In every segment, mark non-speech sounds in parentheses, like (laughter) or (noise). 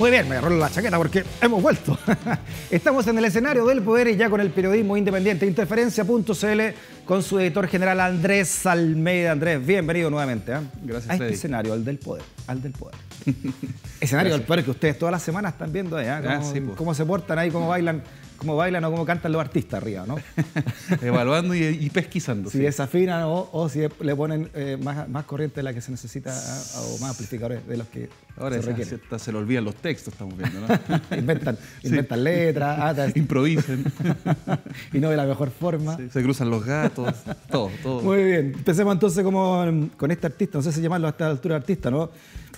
Muy bien, me agarró la chaqueta porque hemos vuelto. (laughs) Estamos en el escenario del poder y ya con el periodismo independiente Interferencia.cl con su editor general Andrés Almeida. Andrés, bienvenido nuevamente. Gracias, ¿eh? Gracias, A este escenario, al del poder, al del poder. (laughs) escenario del poder que ustedes todas las semanas están viendo ahí, ¿eh? ah, pues. cómo se portan ahí, cómo bailan cómo bailan o cómo cantan los artistas arriba, ¿no? (laughs) Evaluando y, pesquisando. Si desafinan o, si le ponen eh, más, corriente de la que se necesita o más amplificadores de los que Ahora se requieren. Ahora se le olvidan los textos, estamos viendo, ¿no? (laughs) inventan, letras, atas. Improvisen. (laughs) y no de la mejor forma. Se cruzan los gatos, todo, todo. Muy bien. Empecemos entonces como, mm, con este artista, no sé si llamarlo a esta altura artista, ¿no?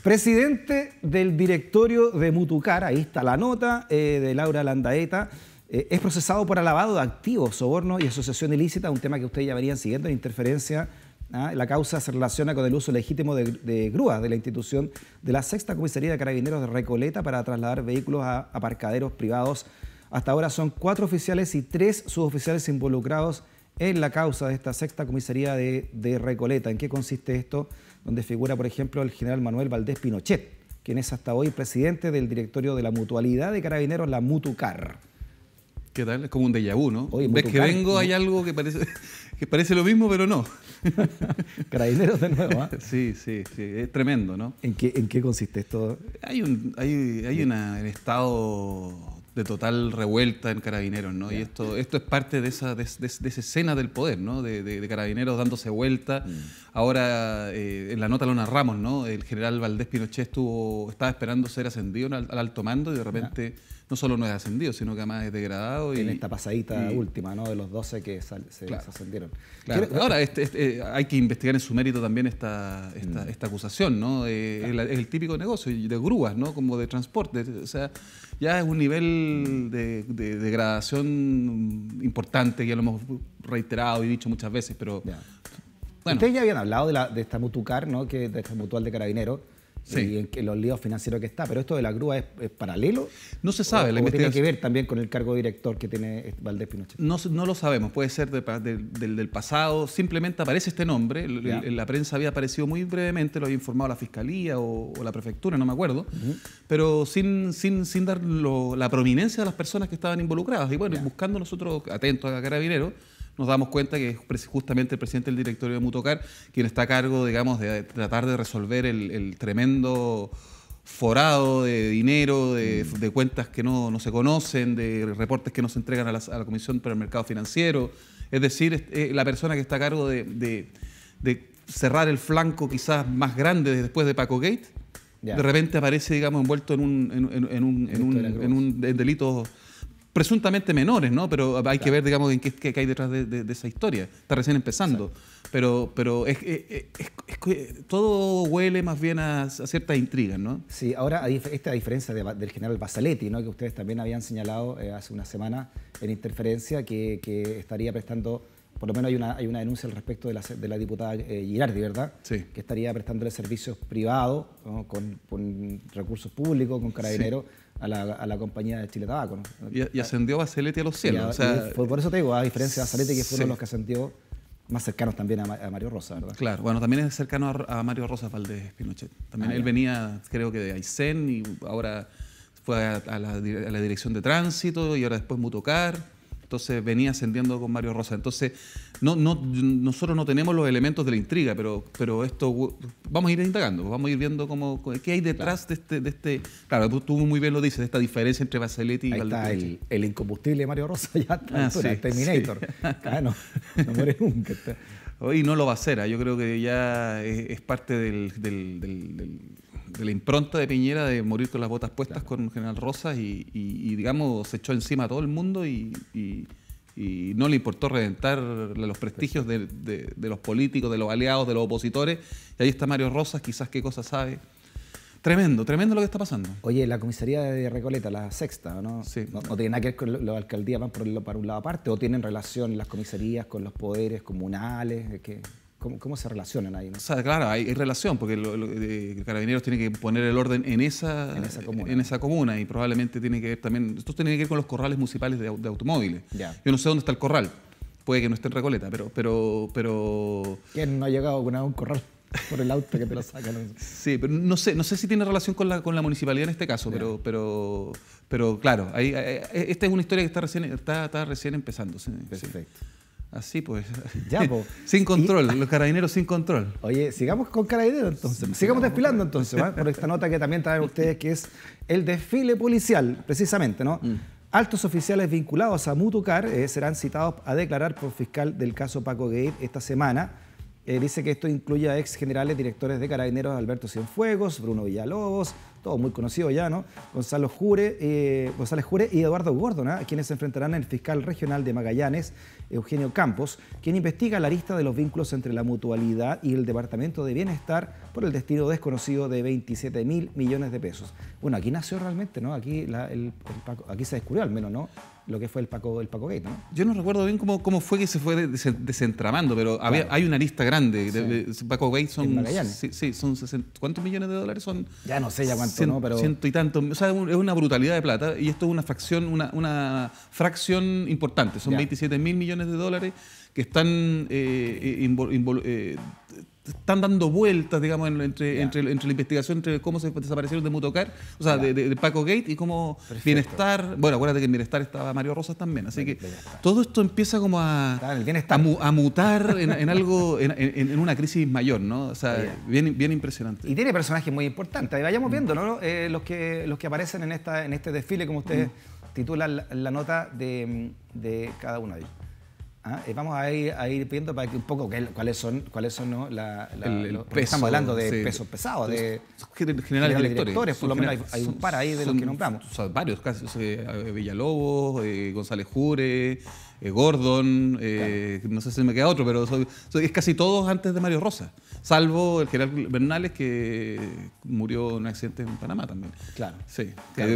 Presidente del directorio de Mutucar, ahí está la nota eh, de Laura Landaeta. Eh, es procesado por alabado de activos, soborno y asociación ilícita, un tema que ustedes ya venían siguiendo en interferencia. ¿ah? La causa se relaciona con el uso legítimo de, grúas de la institución de la Sexta Comisaría de Carabineros de Recoleta para trasladar vehículos a aparcaderos privados. Hasta ahora son cuatro oficiales y tres suboficiales involucrados en la causa de esta sexta comisaría de, de, Recoleta. ¿En qué consiste esto? Donde figura, por ejemplo, el general Manuel Valdés Pinochet, quien es hasta hoy presidente del directorio de la mutualidad de carabineros, la Mutucar. ¿Qué tal? Es como un déjà vu, ¿no? Oye, Ves que vengo, hay algo que parece, (laughs) que parece lo mismo, pero no. (laughs) Carabineros de nuevo, ¿ah? Sí, sí, sí. Es tremendo, ¿no? ¿En qué, en qué consiste esto? Hay un, hay, hay un estado de total revuelta en Carabineros, ¿no? Y esto, esto es parte de esa, de, de, esa escena del poder, ¿no? De, de Carabineros dándose vuelta. Mm. Ahora, eh, en la nota lo narramos, ¿no? El general Valdés Pinochet estuvo, estaba esperando ser ascendido al, alto mando y de repente no solo no es ascendido, sino que además es degradado. En esta pasadita última, ¿no? De los 12 que se ascendieron. Claro. Ahora, este, este, eh, hay que investigar en su mérito también esta, esta, mm. acusación, ¿no? Eh, el, típico negocio de grúas, ¿no? Como de transporte. O sea, ya es un nivel de, degradación importante, ya lo hemos reiterado y dicho muchas veces, pero. Bueno. Ustedes ya habían hablado de, la, de esta Mutucar, ¿no? Que, de esta mutual de carabineros y en los líos financieros que está. Pero esto de la grúa es, paralelo. No se sabe. O, que tiene que ver también con el cargo director que tiene este Valdés Pinochet. No, no lo sabemos. Puede ser del, pasado. Simplemente aparece este nombre. la prensa había aparecido muy brevemente, lo había informado la fiscalía o, la prefectura, no me acuerdo. Pero sin, sin, sin dar la prominencia de las personas que estaban involucradas. Y bueno, buscando nosotros, atentos a Carabineros nos damos cuenta que es justamente el presidente del directorio de Mutocar quien está a cargo, digamos, de tratar de resolver el, tremendo forado de dinero, de, mm. cuentas que no, se conocen, de reportes que no se entregan a la, Comisión para el Mercado Financiero. Es decir, eh, la persona que está a cargo de, cerrar el flanco quizás más grande después de Paco Gate, de repente aparece, digamos, envuelto en un, en, un, un delito presuntamente menores, ¿no? Pero hay que ver, digamos, en qué, hay detrás de, esa historia. Está recién empezando. Pero, pero es, todo huele más bien a, ciertas intrigas, ¿no? Sí, ahora esta diferencia del general Basaletti, ¿no? Que ustedes también habían señalado eh, hace una semana en Interferencia, que estaría prestando por lo menos hay una, hay una denuncia al respecto de la, diputada eh, Girardi, ¿verdad? Sí. Que estaría prestándole servicios privados con, recursos públicos, con carabineros. A la, a la, compañía de Chile Tabaco. Y, ascendió Bacelete a los cielos. o sea, por, eso te digo, a diferencia de Bacelete, que fueron de los que ascendió más cercanos también a, Mario Rosa, ¿verdad? Claro, bueno, también es cercano a, Mario Rosa Valdés Pinochet. También ah, él venía, creo que de Aysén y ahora fue a, la, dirección de tránsito y ahora después Mutocar. Entonces venía ascendiendo con Mario Rosa. Entonces, no, no, nosotros no tenemos los elementos de la intriga, pero, pero esto vamos a ir indagando, vamos a ir viendo cómo, qué hay detrás de, este, de este, Claro, tú, muy bien lo dices, esta diferencia entre Vasiletti y El, el, incombustible de Mario Rosa (laughs) ya está, ah, Terminator. (laughs) Ah, no, muere nunca. Hoy no lo va a hacer, ¿ah? yo creo que ya es, parte del de la impronta de Piñera de morir con las botas puestas con con General Rosas y, digamos, se echó encima a todo el mundo y, no le importó reventar los prestigios de, los políticos, de los aliados, de los opositores. Y ahí está Mario Rosas, quizás qué cosa sabe. Tremendo, tremendo lo que está pasando. Oye, la comisaría de Recoleta, la sexta, ¿no? Sí. ¿No, tiene nada que ver con la alcaldía, van por, para un lado aparte? ¿O tienen relación las comisarías con los poderes comunales? ¿Qué? cómo, se relacionan ahí. claro, hay, relación, porque los eh, Carabineros tiene que poner el orden en esa, en esa, comuna. y probablemente tiene que ver también, esto tiene que ver con los corrales municipales de, automóviles. Yo no sé dónde está el corral, puede que no esté en Recoleta, pero... pero, pero... ¿Quién no ha llegado con un corral? por el auto que te lo sacan. Sí, pero no sé, no sé si tiene relación con la, con la municipalidad en este caso, pero, pero, pero claro, eh, esta es una historia que está recién, recién empezando. Perfecto. Así pues. Ya, (laughs) sin control, los carabineros sin control. Oye, sigamos con carabineros entonces. sigamos desfilando entonces, por esta nota que también traen ustedes, que es el desfile policial, precisamente, ¿no? Mm. Altos oficiales vinculados a Mutucar eh, serán citados a declarar por fiscal del caso Paco Gate esta semana. Eh, dice que esto incluye a ex generales directores de carabineros Alberto Cienfuegos, Bruno Villalobos, todo muy conocido ya, ¿no? Gonzalo Jure, eh, González Jure y Eduardo Gordon, a ¿ah? quienes se enfrentarán al fiscal regional de Magallanes, Eugenio Campos, quien investiga la lista de los vínculos entre la mutualidad y el Departamento de Bienestar por el destino desconocido de 27 mil millones de pesos. Bueno, aquí nació realmente, ¿no? el, aquí se descubrió al menos, ¿no? lo que fue el Paco, el Paco Gate, ¿no? Yo no recuerdo bien cómo, cómo fue que se fue desentramando, pero había, hay una lista grande. Paco Gate son. Sí, son ¿Cuántos millones de dólares son? Ya no sé ya cuánto, ¿no? Pero... Ciento y tanto. O sea, es una brutalidad de plata y esto es una fracción, una, una fracción importante. Son 27 mil millones de dólares que están eh, eh, eh están dando vueltas, digamos, entre, entre, entre, la investigación, entre cómo se desaparecieron de Mutocar, o sea, de, Paco Gate y cómo Bienestar, bueno, acuérdate que en Bienestar estaba Mario Rosas también, así que todo esto empieza como a, mutar en, algo, en, una crisis mayor, ¿no? O sea, bien, bien impresionante. Y tiene personajes muy importantes, vayamos viendo, ¿no? Eh, los, que, los que aparecen en, esta, en este desfile, como ustedes titulan la, nota de cada uno de ellos. Ah, eh, vamos a ir, a ir, viendo para que un poco cuáles son, cuáles son ¿no? estamos hablando de pesos pesados, de generales, directores, por lo menos hay, un par ahí de los que nombramos. varios, casos eh, Villalobos, eh, González Jure, eh, Gordon, eh, no sé si me queda otro, pero es casi todos antes de Mario Rosa, salvo el general Bernales que murió en un accidente en Panamá también. Claro. Sí,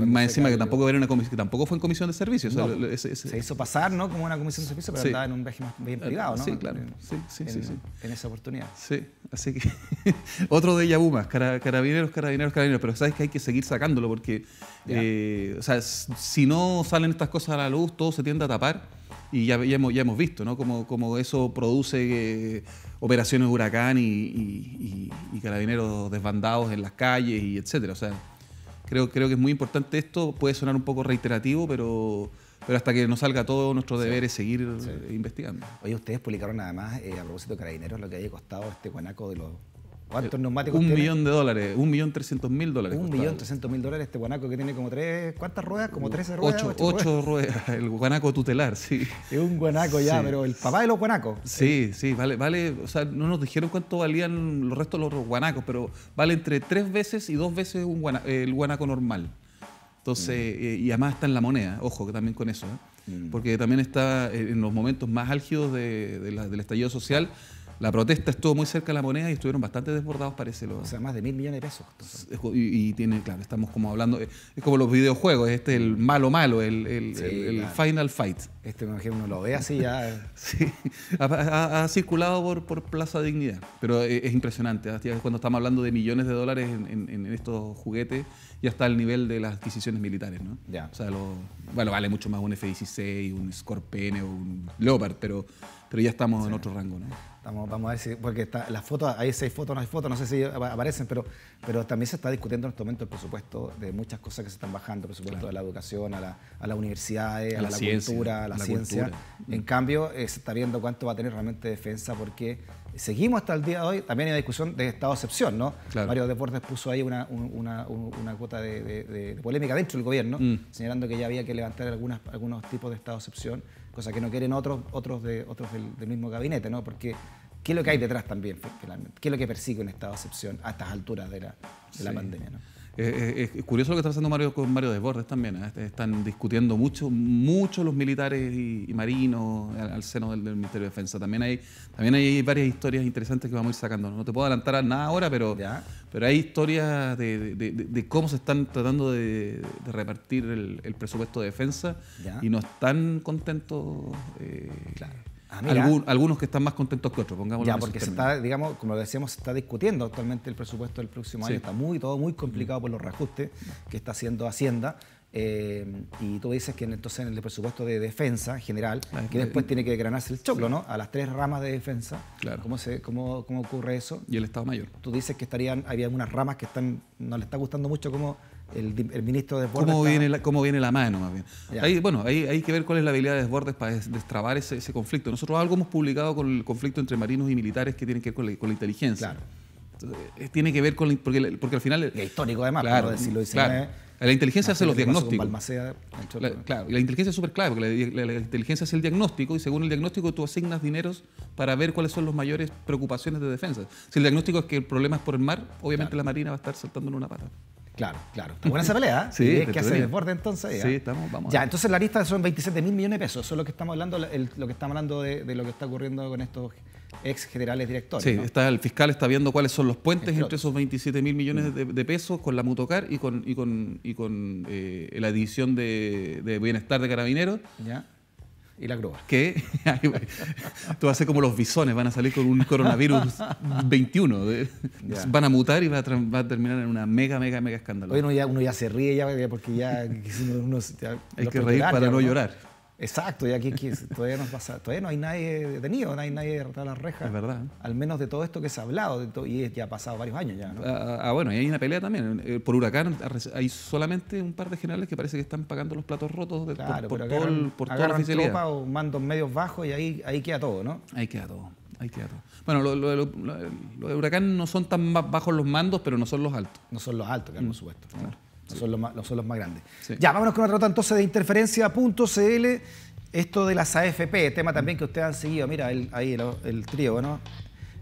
más encima que tampoco, tampoco fue en comisión de servicio. se hizo pasar, ¿no? Como una comisión de servicio, pero estaba en un viaje bien eh, privado, ¿no? Sí, claro. Sí, sí, en, sí, en esa oportunidad. Sí, así que (laughs) otro de Yabumas, carabineros, carabineros, carabineros, pero sabes que hay que seguir sacándolo porque, o sea, si no salen estas cosas a la luz, todo se tiende a tapar. Y ya, ya, hemos, ya hemos visto ¿no? como, como eso produce eh, operaciones huracán y, y, carabineros desbandados en las calles y etcétera. O sea, creo, creo que es muy importante esto. Puede sonar un poco reiterativo, pero, pero hasta que nos salga todo, nuestro deber es seguir eh, investigando. Oye, ustedes publicaron además, eh, a propósito de carabineros, lo que haya costado este guanaco de los ¿Cuántos eh, neumáticos Un millón de dólares, un millón trescientos mil dólares. Un millón trescientos mil dólares este guanaco que tiene como tres, ¿cuántas ruedas? Como trece ruedas. Ocho, este ruedas. (laughs) el guanaco tutelar, sí. Es un guanaco ya, pero el papá de los guanacos. Sí, sí, vale, vale, o sea, no nos dijeron cuánto valían los restos de los guanacos, pero vale entre tres veces y dos veces el guanaco normal. Entonces, mm. eh, y además está en la moneda, ojo, que también con eso, ¿eh? mm. porque también está en los momentos más álgidos del estallido social la protesta estuvo muy cerca de la moneda y estuvieron bastante desbordados, parece. Lo... O sea, más de mil millones de pesos. Y, tiene, claro, estamos como hablando, eh, es como los videojuegos, este es el malo malo, el, el, el, Final Fight. Este me imagino uno lo ve así ya. (laughs) sí, ha, circulado por, por, Plaza Dignidad, pero es, eh, es, impresionante. Cuando estamos hablando de millones de dólares en, en, estos juguetes, ya está el nivel de las adquisiciones militares, ¿no? Ya. O sea, lo, bueno, vale mucho más un F-16, un Scorpene o un Leopard, pero, pero ya estamos en otro rango, ¿no? vamos a ver si, porque está, las fotos, hay seis fotos, no hay fotos, no sé si aparecen, pero, pero también se está discutiendo en este momento el presupuesto de muchas cosas que se están bajando, el presupuesto a de la educación, a, la, a las universidades, a la, cultura, a la, ciencia. En cambio, eh, se está viendo cuánto va a tener realmente defensa, porque seguimos hasta el día de hoy, también hay una discusión de estado de excepción, ¿no? varios Mario Deportes puso ahí una, una, una cuota de, polémica dentro del gobierno, mm. señalando que ya había que levantar algunas, algunos tipos de estado de excepción cosa que no quieren otros, otros, de, otros del, mismo gabinete, ¿no? Porque ¿qué es lo que hay detrás también, ¿Qué es lo que persigue un estado de excepción a estas alturas de la, pandemia? ¿no? Eh, eh, es curioso lo que está haciendo Mario, con Mario Desbordes también. ¿eh? Este, están discutiendo mucho, mucho los militares y, marinos al, seno del, Ministerio de Defensa. También hay, también hay varias historias interesantes que vamos a ir sacando. No te puedo adelantar nada ahora, pero, pero hay historias de, cómo se están tratando de, repartir el, presupuesto de defensa y no están contentos. Ah, algunos que están más contentos que otros, pongámoslo Ya, porque se está, digamos, como decíamos, se está discutiendo actualmente el presupuesto del próximo año. Está muy, todo muy complicado por los reajustes que está haciendo Hacienda. Eh, y tú dices que entonces en el presupuesto de defensa general, ah, que después tiene que granarse el choclo, ¿no? A las tres ramas de defensa. Claro. ¿Cómo, se, cómo, cómo ocurre eso? Y el Estado Mayor. Tú dices que estarían, había algunas ramas que están, no le está gustando mucho cómo el, ministro de Desbordes. ¿Cómo, viene la, viene la mano, más bien? bueno, hay, hay que ver cuál es la habilidad de Desbordes para destrabar ese, conflicto. Nosotros algo hemos publicado con el conflicto entre marinos y militares que eh, tiene que ver con la, inteligencia. Claro. tiene que ver con. porque, al final. Y histórico, además, claro, decirlo claro. Eh, la inteligencia hace los diagnósticos. la, inteligencia es súper clave, porque la, inteligencia hace el diagnóstico y según el diagnóstico tú asignas dineros para ver cuáles son las mayores preocupaciones de defensa. Si el diagnóstico es que el problema es por el mar, obviamente la Marina va a estar saltando en una pata. Claro, claro. Está buena esa (laughs) pelea. ¿eh? sí, es que hace desborde entonces. Sí, estamos, vamos. Ya, entonces la lista son 27 mil millones de pesos. Eso es lo que estamos hablando, lo que estamos hablando de, lo que está ocurriendo con estos ex generales directores. Sí, está, el fiscal está viendo cuáles son los puentes entre, esos 27 mil millones mm. de, pesos con la Mutocar y con, y con, y con eh, la división de, de bienestar de carabineros. Ya y la grúa. Que (laughs) tú haces como los bisones, van a salir con un coronavirus 21. Van a mutar y va a, terminar en una mega, mega, mega escándalo. Bueno, uno ya, uno ya se ríe ya porque ya, uno, Hay que reír para no llorar. Exacto, ya aquí (laughs) todavía, no hay nadie detenido, no hay nadie derrotado a las rejas. Es verdad. Al menos de todo esto que se ha hablado, de y ya ha pasado varios años ya. Ah, ah, ah, bueno, y hay una pelea también. Eh, por huracán hay solamente un par de generales que parece que están pagando los platos rotos de, claro, por, por, todo por toda la oficialidad. o mandos medios bajos y ahí, ahí queda todo, ¿no? Ahí queda todo. Ahí queda todo. Bueno, los lo, de huracán no son tan bajos los mandos, pero no son los altos. No son los altos, claro, por mm. supuesto. Son, los más, son más grandes. Ya, vámonos con una nota entonces de interferencia.cl. Esto de las AFP, tema también que ustedes han seguido. Mira, ahí el, trío, ¿no?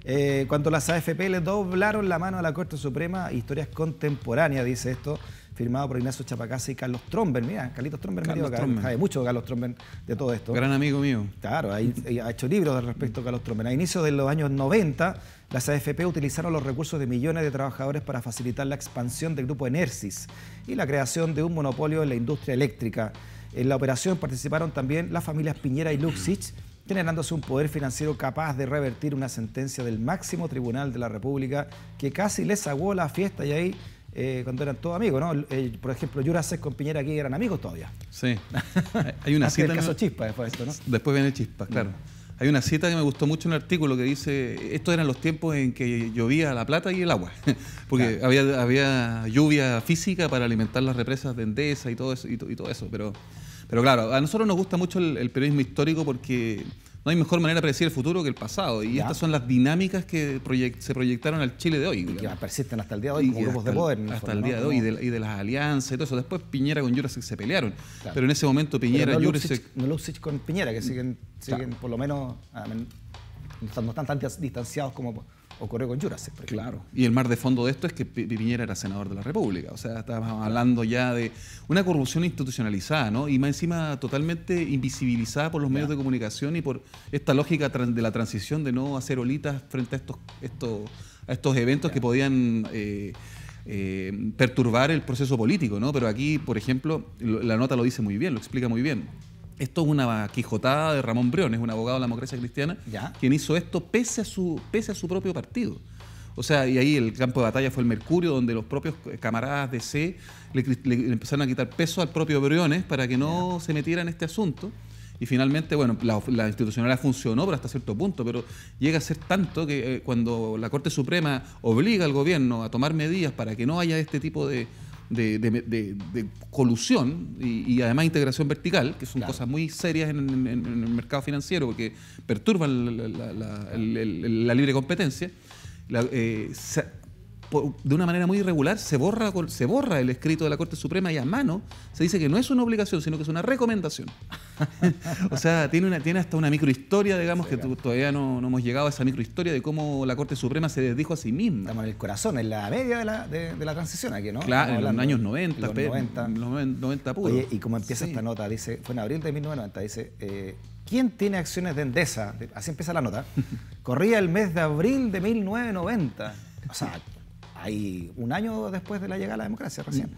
Eh, cuando las AFP le doblaron la mano a la Corte Suprema, historias contemporáneas, dice esto, firmado por Ignacio Chapacasa y Carlos Tromben. Mira, Carlitos Tromben, me dio acá. Sabe mucho Carlos Tromben de todo esto. Gran amigo mío. Claro, ha hecho libros al respecto Carlos Tromben. A inicios de los años 90, las AFP utilizaron los recursos de millones de trabajadores para facilitar la expansión del grupo Enersis y la creación de un monopolio en la industria eléctrica. En la operación participaron también las familias Piñera y Luxich, generándose un poder financiero capaz de revertir una sentencia del máximo tribunal de la República que casi les aguó la fiesta y ahí eh, cuando eran todos amigos, ¿no? por ejemplo, Jurasek con Piñera aquí eran amigos todavía. Sí. Hay una (laughs) cita. El caso Chispa después de esto, ¿no? Después viene Chispa, claro. Mm. Hay una cita que me gustó mucho en un artículo que dice, estos eran los tiempos en que llovía la plata y el agua, (laughs) porque había, había lluvia física para alimentar las represas de Endesa y todo eso, y, todo eso. Pero, pero claro, a nosotros nos gusta mucho el periodismo histórico porque no hay mejor manera de predecir el futuro que el pasado. Y estas son las dinámicas que se proyectaron al Chile de hoy. Y que persisten hasta el día de hoy como grupos de poder. hasta, el día de hoy, y de, las alianzas y todo eso. Después Piñera con Jurasic se pelearon. Pero en ese momento Piñera, y no No con Piñera, que siguen, mm. siguen por lo menos... Ah, no están tan distanciados como ocurre con Jurassic. claro. Y el mar de fondo de esto es que Piñera era senador de la República. O sea, estábamos hablando ya de una corrupción institucionalizada, ¿no? Y más encima totalmente invisibilizada por los medios de comunicación y por esta lógica de la transición de no hacer olitas frente a estos, estos, a estos eventos que podían. Eh, eh, perturbar el proceso político, ¿no? Pero aquí, por ejemplo, la nota lo dice muy bien, lo explica muy bien. Esto es una quijotada de Ramón Briones, un abogado de la democracia cristiana, quien hizo esto pese a, su, pese a su propio partido. O sea, y ahí el campo de batalla fue el Mercurio, donde los propios camaradas de C le, empezaron a quitar peso al propio Briones para que no se metiera en este asunto. Y finalmente, bueno, la, institucionalidad funcionó, pero hasta cierto punto, pero llega a ser tanto que eh, cuando la Corte Suprema obliga al gobierno a tomar medidas para que no haya este tipo de de, de, colusión y, además integración vertical, que son cosas muy serias en, el mercado financiero porque perturban la, libre competencia, eh, de una manera muy irregular, se borra, se borra el escrito de la Corte Suprema y a mano se dice que no es una obligación, sino que es una recomendación. (laughs) o sea, tiene, una, hasta una microhistoria, digamos, que todavía no, hemos llegado a esa microhistoria de cómo la Corte Suprema se desdijo a sí misma. Estamos en el corazón, en la media de la, transición aquí, ¿no? Claro, en los años 90, 90. 90 y cómo empieza esta nota, dice, fue en abril de 1990, dice... Eh, ¿Quién tiene acciones de Endesa? Así empieza la nota. (laughs) Corría el mes de abril de 1990. O sea, un año después de la llegada de la democracia recién.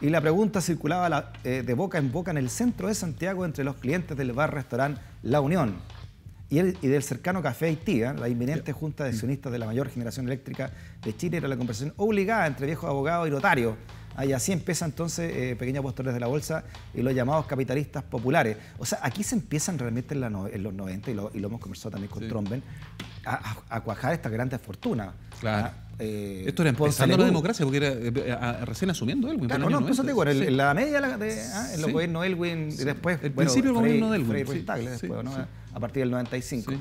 Y la pregunta circulaba eh, de boca en boca en el centro de Santiago entre los clientes del bar restaurante La Unión y, el, del cercano Café Haití, ¿eh? la inminente junta de mm. accionistas de la mayor generación eléctrica de Chile, era la conversación obligada entre viejos abogado y notarios. y así empieza entonces eh, pequeños postores de la bolsa y los llamados capitalistas populares. O sea, aquí se empiezan realmente en, los 90, y lo, hemos conversado también con Tromben, a, cuajar esta grandes fortunas. ¿ah? Claro. Eh, Esto era pues, empezando la democracia, porque era eh, eh, recién asumiendo Elwin. Claro, no, no, eso te en, la media de ah, en los sí. gobiernos Elwin, y después. El principio del gobierno de Elwin. después, ¿no? A partir del 95.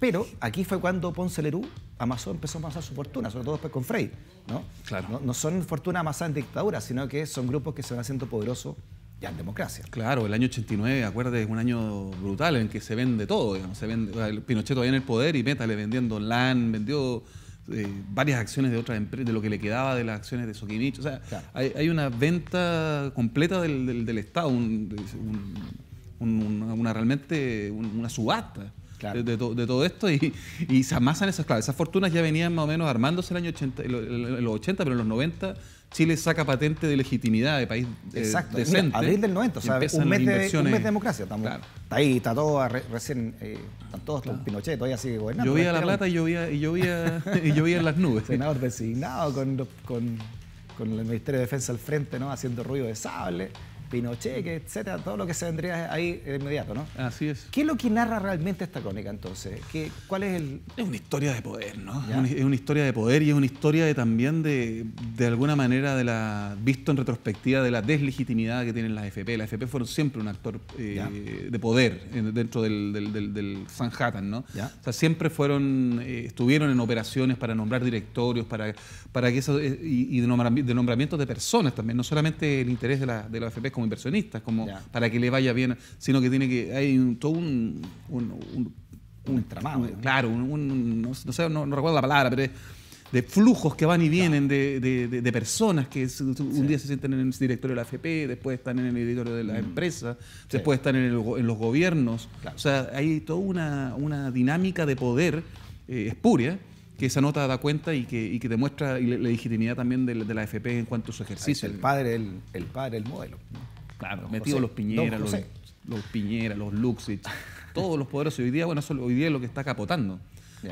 Pero aquí fue cuando Ponce Lerú amasó, empezó a amasar su fortuna, sobre todo después con Frey. ¿no? Claro. No, son fortunas amasadas en dictadura, sino que son grupos que se van haciendo poderosos ya en democracia. Claro, el año 89, acuérdate, es un año brutal en que se vende todo. se vende, el Pinochet todavía en el poder y Meta le vendiendo LAN, vendió eh, varias acciones de otras empresas, de lo que le quedaba de las acciones de Sokimich. O sea, hay, una venta completa del, Estado, una, realmente una subasta de, todo esto y, y, se amasan esas claves. Esas fortunas ya venían más o menos armándose el año los 80, pero en los 90 Chile saca patente de legitimidad de país eh, Exacto. decente. abril del 90, o sea, un mes, de, un democracia. Estamos, Está ahí, está todo recién, eh, están todos los Pinochet, todavía sigue gobernando. Llovía la plata y llovía, y llovía, (laughs) y llovía en las nubes. Senador designado con, con, con el Ministerio de Defensa al frente, ¿no? Haciendo ruido de sable. Pinochet, etcétera, todo lo que se vendría ahí de inmediato, ¿no? Así es. ¿Qué es lo que narra realmente esta crónica entonces? ¿Qué, ¿Cuál es el...? Es una historia de poder, ¿no? es una historia de poder y es una historia también de, de alguna manera, de la visto en retrospectiva, de la deslegitimidad que tienen las FP. Las FP fueron siempre un actor eh, de poder eh, dentro del, del, Sanhattan, ¿no? O sea, siempre fueron, eh, estuvieron en operaciones para nombrar directorios, para, para que eso, y, de, nombramientos, de personas también, no solamente el interés de la, de la FP como inversionistas, como para que le vaya bien, sino que tiene que, hay un, todo un, un, un, un Claro, no, sé, no, recuerdo la palabra, pero de flujos que van y vienen de, de, personas que un día se sienten en el directorio de la AFP, después están en el editorio de la mm. empresa, después están en, los gobiernos. O sea, hay toda una, una dinámica de poder eh, espuria que esa nota da cuenta y que, demuestra la legitimidad también de, la FP en cuanto a su ejercicio. El padre, el, el padre, el modelo. Claro, metido los piñeras los, los, los Luxich, todos los poderosos. Hoy día, bueno, eso, hoy día es lo que está capotando.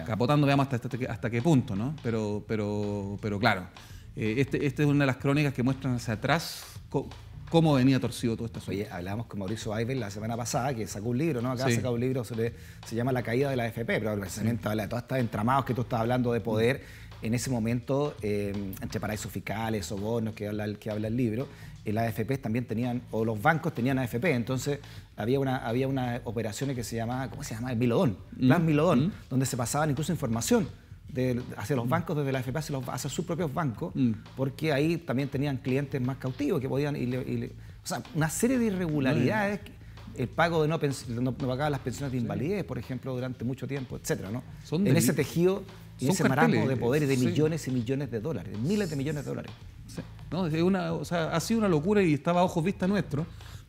Capotando, veamos hasta, hasta, qué punto, ¿no? Pero, pero, pero claro, eh, este, esta es una de las crónicas que muestran hacia atrás cómo venía torcido todo esto? Oye, hablábamos con Mauricio Aivel la semana pasada, que sacó un libro, ¿no? Acá ha sacado un libro sobre, se llama La caída de la FP, pero precisamente habla de todos estos entramados que tú estás hablando de poder en ese momento, eh, entre paraísos fiscales, sobornos, que habla, que habla el libro, eh, la AFP también tenían, o los bancos tenían AFP, entonces había una, había unas operaciones que se llamaba, ¿cómo se llama? El Milodón, mm. Plan Milodón, mm. donde se pasaban incluso información hacia los mm. bancos desde la FPA, hacia, los, sus propios bancos, mm. porque ahí también tenían clientes más cautivos que podían... Y o sea, una serie de irregularidades, el pago de no, pagar las pensiones de invalidez, por ejemplo, durante mucho tiempo, etcétera, ¿no? en ese tejido, en ese marasmo de poderes de millones y millones de dólares, miles de millones de dólares. una, o sea, ha sido una locura y estaba a ojos vista nuestro.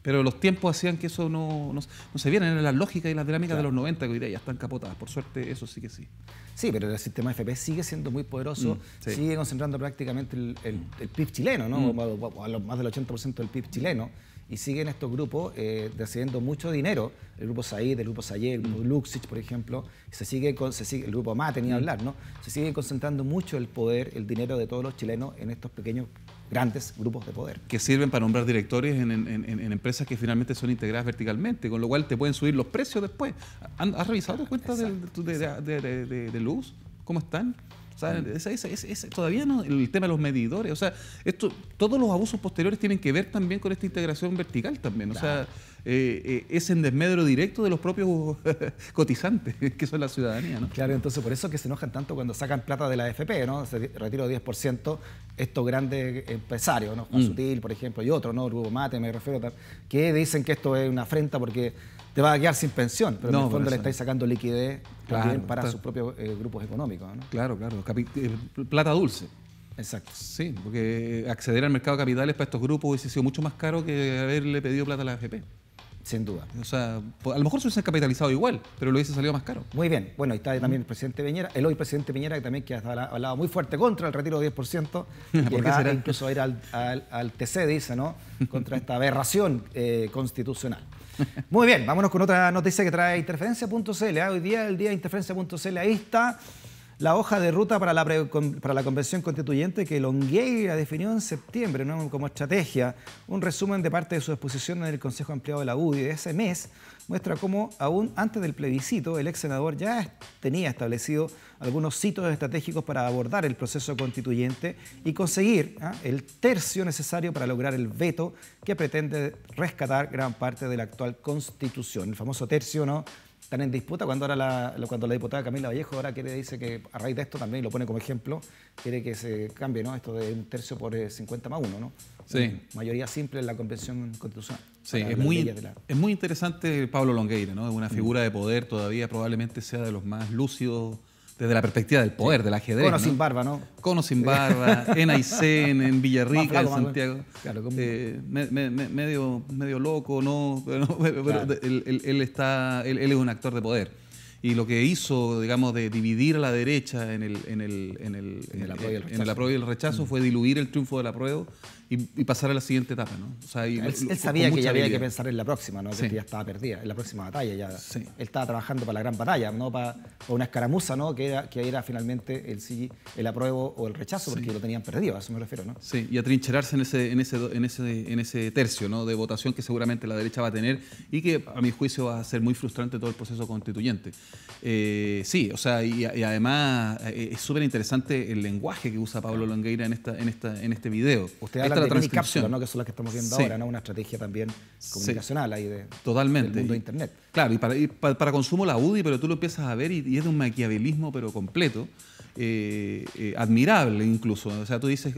Pero los tiempos hacían que eso no, no, se viera en las lógicas y las dinámicas de los 90 que hoy día ya están capotadas. Por suerte, eso sí que sí. Sí, pero el sistema FP sigue siendo muy poderoso, mm, sigue concentrando prácticamente el, PIB chileno, ¿no? Mm. más del 80% del PIB chileno y siguen estos grupos eh, recibiendo mucho dinero, el grupo Said, el grupo Sayer, el grupo mm. Luxich, por ejemplo, se sigue, con, se sigue el grupo tenía que hablar, ¿no? Se sigue concentrando mucho el poder, el dinero de todos los chilenos en estos pequeños grandes grupos de poder. Que sirven para nombrar directores en, en, en, empresas que finalmente son integradas verticalmente, con lo cual te pueden subir los precios después. ¿Has revisado tus cuentas de, de, de, luz? ¿Cómo están? O sea, mm. todavía no el tema de los medidores. O sea, esto, todos los abusos posteriores tienen que ver también con esta integración vertical también. O sea, eh, eh, es en desmedro directo de los propios (laughs) cotizantes, que son la ciudadanía. ¿no? Claro, entonces por eso que se enojan tanto cuando sacan plata de la AFP, ¿no? Se retiro 10% estos grandes eh, empresarios, ¿no? Mm. Juan Sutil, por ejemplo, y otros, ¿no? Rubo Mate, me refiero, que dicen que esto es una afrenta porque te va a quedar sin pensión, pero en el fondo le estáis sacando liquidez para sus propios eh, grupos económicos. Claro, claro. Eh, plata dulce. Exacto. Sí, porque eh, acceder al mercado de capitales para estos grupos hubiese sido mucho más caro que haberle pedido plata a la AFP. Sin duda. O sea, a lo mejor se hubiese capitalizado igual, pero lo hubiese salido más caro. Muy bien. Bueno, ahí está también el presidente Piñera, el hoy presidente Piñera, que también que ha hablado muy fuerte contra el retiro del 10%, que va incluso a ir al, TC, dice, ¿no? (laughs) Contra esta aberración eh, constitucional. Muy bien, vámonos con otra noticia que trae interferencia.cl. Hoy día, el día de interferencia.cl, ahí está la hoja de ruta para la, para la Convención Constituyente que Longueira definió en septiembre como estrategia. Un resumen de parte de su exposición en el Consejo Ampliado de la UDI de ese mes muestra cómo aún antes del plebiscito el ex senador ya tenía establecido algunos hitos estratégicos para abordar el proceso constituyente y conseguir ¿ah? el tercio necesario para lograr el veto que pretende rescatar gran parte de la actual constitución, el famoso tercio ¿no? están en disputa cuando ahora la, cuando la diputada Camila Vallejo ahora quiere dice que a raíz de esto también lo pone como ejemplo, quiere que se cambie ¿no? esto de un tercio por 50 eh, más 1, ¿no? Sí. mayoría simple en la Convención Constitucional. Sí, es muy, es muy interesante Pablo Longueira, ¿no? Es una mm. figura de poder todavía, probablemente sea de los más lúcidos desde la perspectiva del poder, del ajedrez. Cono sin barba, ¿no? Cono sin barba, (laughs) en Aysén, en Villarrica, en Santiago. Claro, eh, medio, medio loco, ¿no? (laughs) Pero, él, él, está, él, es un actor de poder y lo que hizo, digamos, de dividir a la derecha en el, en el, en el, en apruebo, y el rechazo mm. fue diluir el triunfo del apruebo y, pasar a la siguiente etapa, ¿no? O sea, él, sabía que ya había que pensar en la próxima, ¿no? Que ya estaba perdida, en la próxima batalla ya. Sí. Él estaba trabajando para la gran batalla, ¿no? Para, una escaramuza, ¿no? Que era, que era finalmente el sí, el apruebo o el rechazo, porque lo tenían perdido, a eso me refiero, ¿no? Sí, y atrincherarse en ese, en ese, en ese, en ese tercio, ¿no? De votación que seguramente la derecha va a tener y que a mi juicio va a ser muy frustrante todo el proceso constituyente. Eh, sí, o sea, y, además eh, es súper interesante el lenguaje que usa Pablo Longueira en, esta, en, esta, en este video. Usted habla de ¿no? que son las que estamos viendo ahora, una estrategia también comunicacional ahí de, Totalmente. del mundo de Internet. claro, y para, para, consumo la UDI, pero tú lo empiezas a ver y, es de un maquiavelismo, pero completo, eh, admirable incluso. O sea, tú dices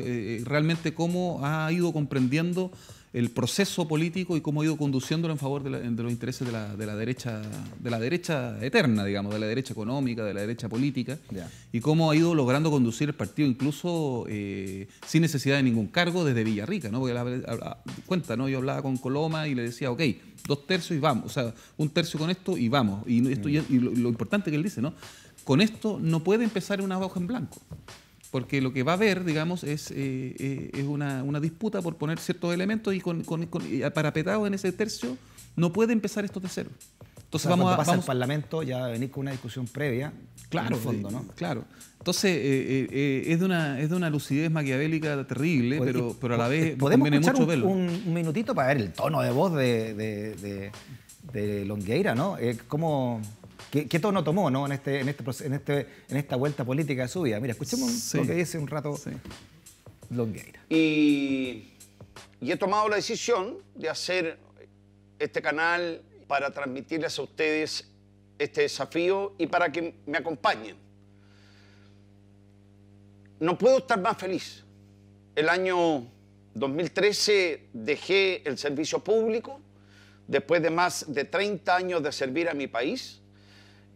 realmente cómo ha ido comprendiendo el proceso político y cómo ha ido conduciéndolo en favor de, los intereses de la, derecha de la derecha eterna, digamos, de la derecha económica, de la derecha política, y cómo ha ido logrando conducir el partido incluso eh, sin necesidad de ningún cargo desde Villarrica, ¿no? Porque cuenta, ¿no? Yo hablaba con Coloma y le decía, ok, dos tercios y vamos, o sea, un tercio con esto y vamos. Y, esto, y lo, importante que él dice, ¿no? Con esto no puede empezar una hoja en blanco porque lo que va a haber, digamos, es, eh, eh, es una, una, disputa por poner ciertos elementos y con, con, parapetados en ese tercio no puede empezar esto de Entonces o sea, vamos a pasar vamos... Parlamento ya va a venir con una discusión previa. Claro, en fondo, eh, ¿no? Claro. Entonces es de una es de una lucidez maquiavélica terrible, pero pero a la vez podemos conviene mucho un, verlo. Un minutito para ver el tono de voz de, de, de, Longueira, ¿no? ¿Cómo ¿Qué, todo tono tomó en, este, en, este este, en, esta vuelta política de su vida? Mira, escuchemos lo que dice un rato sí. Longueira. Y, y he tomado la decisión de hacer este canal para transmitirles a ustedes este desafío y para que me acompañen. No puedo estar más feliz. El año 2013 dejé el servicio público después de más de 30 años de servir a mi país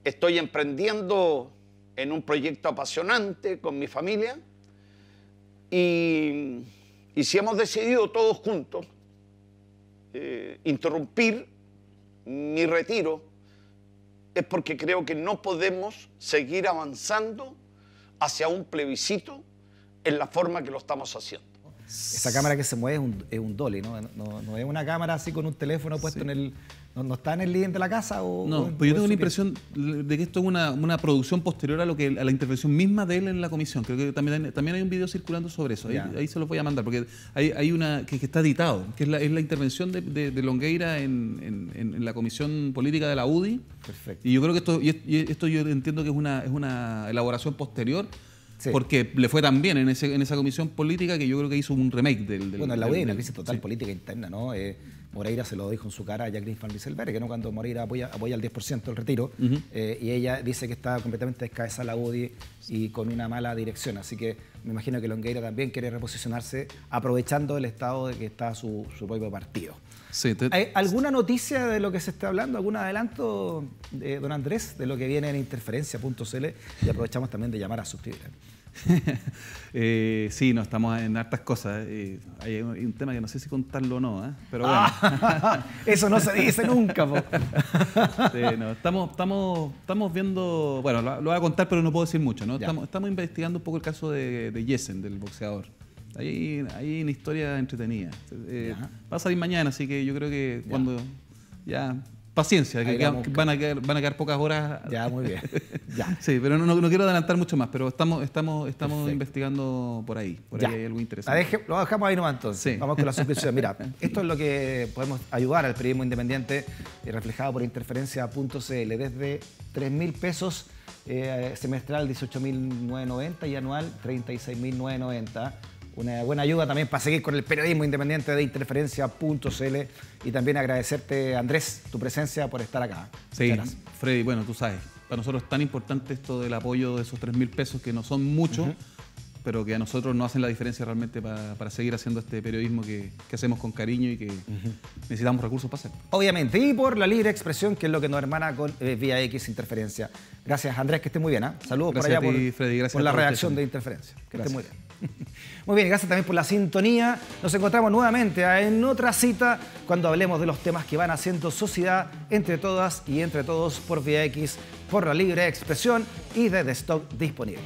Estoy emprendiendo en un proyecto apasionante con mi familia y, si hemos decidido todos juntos eh, interrumpir mi retiro es porque creo que no podemos seguir avanzando hacia un plebiscito en la forma que lo estamos haciendo. Esa cámara que se mueve es un, dolly, ¿no? No, no es una cámara así con un teléfono puesto en el ¿No, está en el líder de la casa? O, no, pues yo tengo la impresión de que esto es una, producción posterior a lo que a la intervención misma de él en la comisión. Creo que también, también hay un video circulando sobre eso. Ahí, se los voy a mandar, porque hay, una que, está editado, que es la, es la intervención de, Longueira en, la comisión política de la UDI. Perfecto. Y yo creo que esto, y esto yo entiendo que es una, es una elaboración posterior porque le fue tan bien en, ese, en esa comisión política que yo creo que hizo un remake del. del bueno, la UDI una crisis total política interna, ¿no? Eh, Moreira se lo dijo en su cara a Jacqueline Van que ¿no? Cuando Moreira apoya, apoya el 10% el retiro eh, y ella dice que está completamente descabezada la UDI y con una mala dirección. Así que me imagino que Longueira también quiere reposicionarse aprovechando el estado de que está su propio partido. ¿Hay ¿Alguna noticia de lo que se está hablando? ¿Algún adelanto, eh, don Andrés, de lo que viene en interferencia.cl? Y aprovechamos también de llamar a suscribir. (laughs) eh, sí, no, estamos en hartas cosas. Eh, hay un, tema que no sé si contarlo o no, ¿eh? pero bueno. Ah, (laughs) eso no se dice nunca, (laughs) estamos, estamos, estamos viendo, bueno, lo, voy a contar, pero no puedo decir mucho, ¿no? Estamos, estamos, investigando un poco el caso de, de Yesen, del boxeador. Ahí hay una historia entretenida. Eh, va a salir mañana, así que yo creo que cuando ya paciencia, que, van, a quedar, pocas horas. Ya, muy bien. (laughs) ya. Sí, pero no, quiero adelantar mucho más, pero estamos, estamos, estamos investigando por ahí. Por ahí hay algo interesante. lo dejamos ahí nomás entonces. Vamos con la suscripción. Mira, (laughs) esto es lo que podemos ayudar al periodismo independiente eh, reflejado por interferencia.cl desde 3 mil pesos eh, semestral 18.990 y anual 36.990 una buena ayuda también para seguir con el periodismo independiente de interferencia.cl y también agradecerte, Andrés, tu presencia por estar acá. Sí, Freddy, bueno, tú sabes, para nosotros es tan importante esto del apoyo de esos 3 mil pesos que no son mucho, pero que a nosotros nos hacen la diferencia realmente para, seguir haciendo este periodismo que, hacemos con cariño y que necesitamos recursos para hacer. Obviamente, y por la libre expresión, que es lo que nos hermana con eh, Vía X Interferencia. Gracias, Andrés, que esté muy bien. ¿ah? Saludos por allá, por, la reacción de Interferencia. Que gracias. esté muy bien. (laughs) Muy bien, gracias también por la sintonía. Nos encontramos nuevamente ah, en otra cita cuando hablemos de los temas que van haciendo sociedad entre todas y entre todos por Vía X, por la libre expresión y de stock disponible.